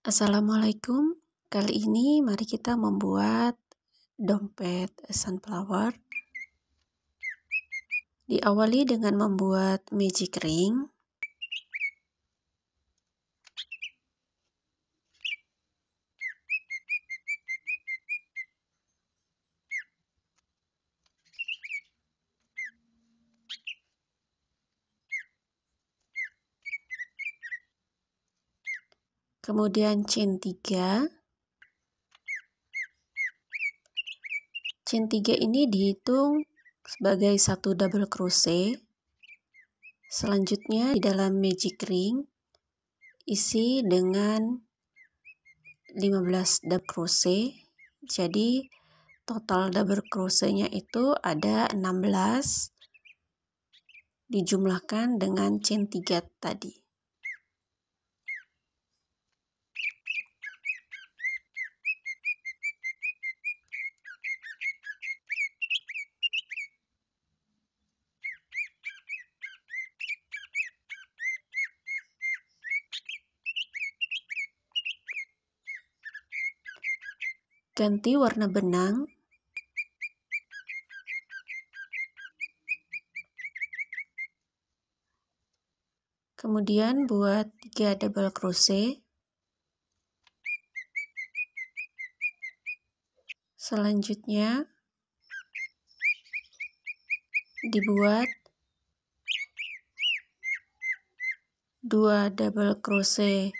Assalamualaikum. Kali ini mari kita membuat dompet sunflower. Diawali dengan membuat magic ring. kemudian chain 3 chain 3 ini dihitung sebagai satu double crochet selanjutnya di dalam magic ring isi dengan 15 double crochet jadi total double crochetnya itu ada 16 dijumlahkan dengan chain 3 tadi Ganti warna benang. Kemudian buat 3 double crochet. Selanjutnya dibuat 2 double crochet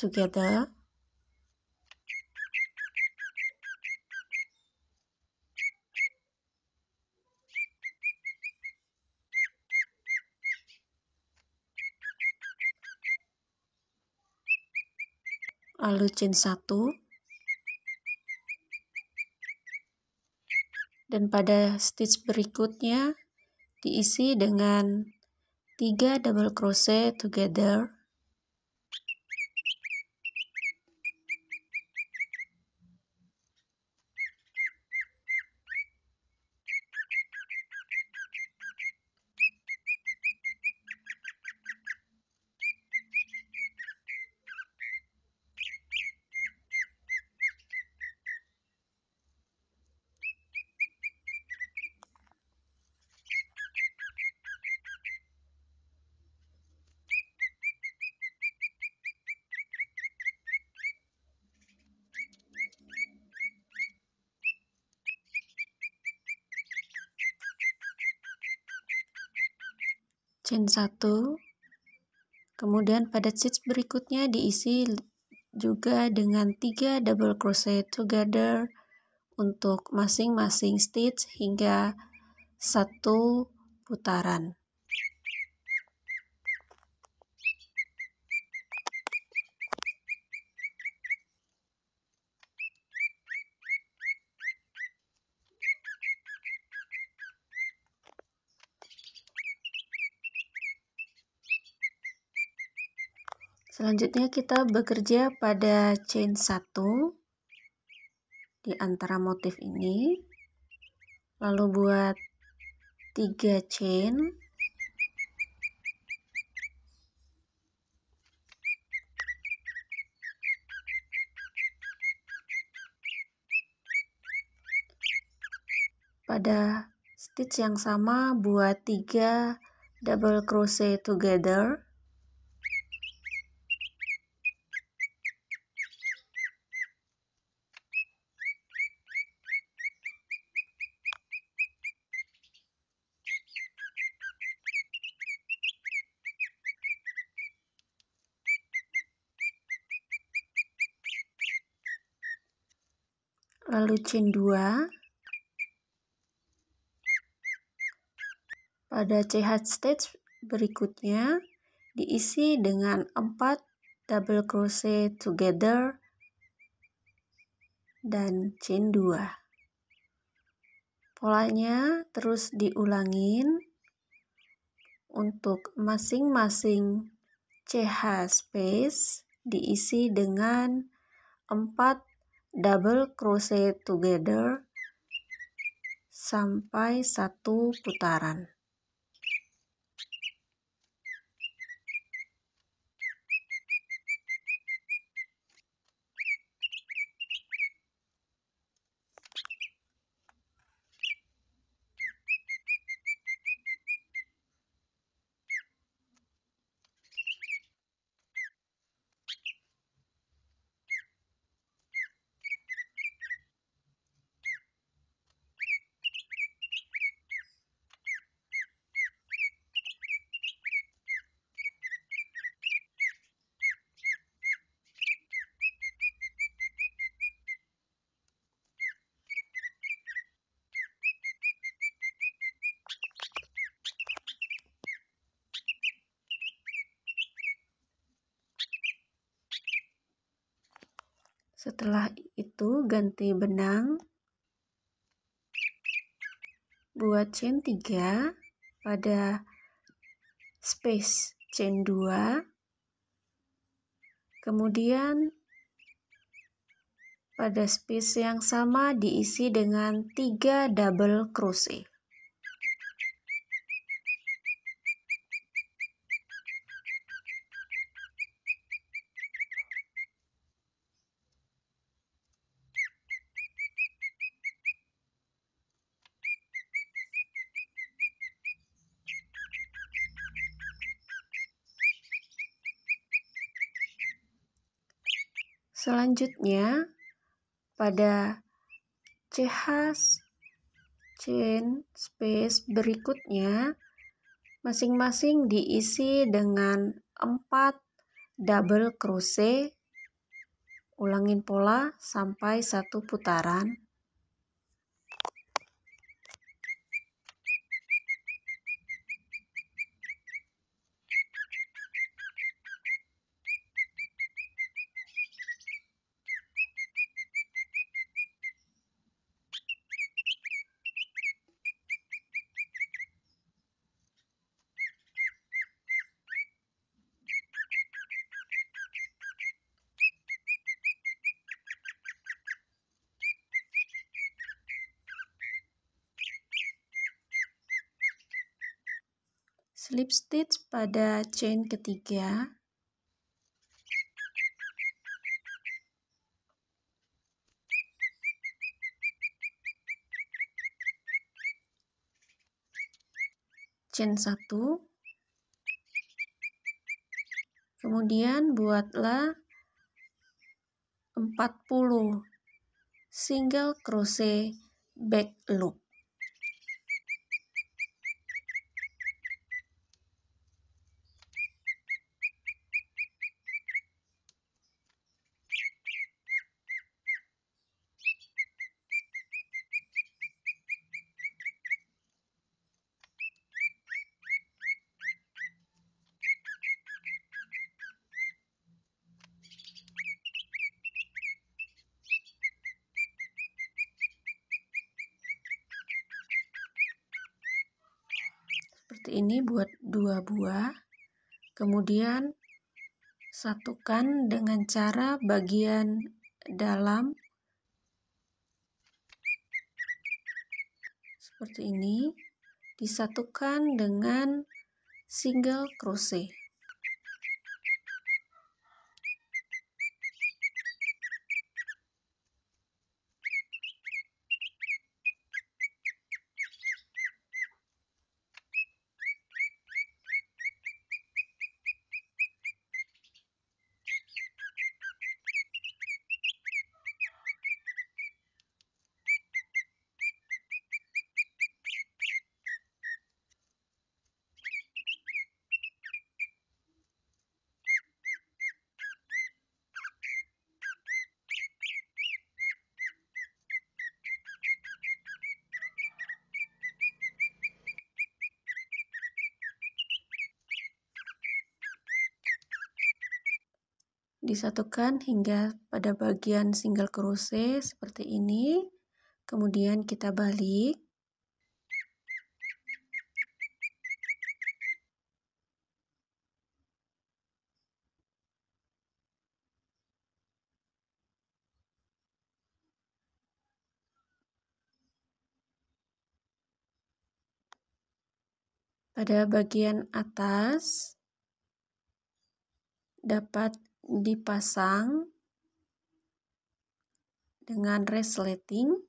together lalu chain 1 dan pada stitch berikutnya diisi dengan tiga double crochet together chain 1 kemudian pada stitch berikutnya diisi juga dengan 3 double crochet together untuk masing-masing stitch hingga satu putaran Selanjutnya kita bekerja pada chain 1 di antara motif ini. Lalu buat 3 chain. Pada stitch yang sama buat 3 double crochet together. lalu chain 2 pada CH stage berikutnya diisi dengan 4 double crochet together dan chain 2 polanya terus diulangin untuk masing-masing CH space diisi dengan 4 double crochet together sampai satu putaran Setelah itu ganti benang. Buat chain 3 pada space chain 2. Kemudian pada space yang sama diisi dengan 3 double crochet. Selanjutnya, pada CH chain space berikutnya, masing-masing diisi dengan 4 double crochet. Ulangin pola sampai satu putaran. slip stitch pada chain ketiga chain 1 kemudian buatlah 40 single crochet back loop seperti ini buat dua buah kemudian satukan dengan cara bagian dalam seperti ini disatukan dengan single crochet disatukan hingga pada bagian single crochet seperti ini kemudian kita balik pada bagian atas dapat dipasang dengan resleting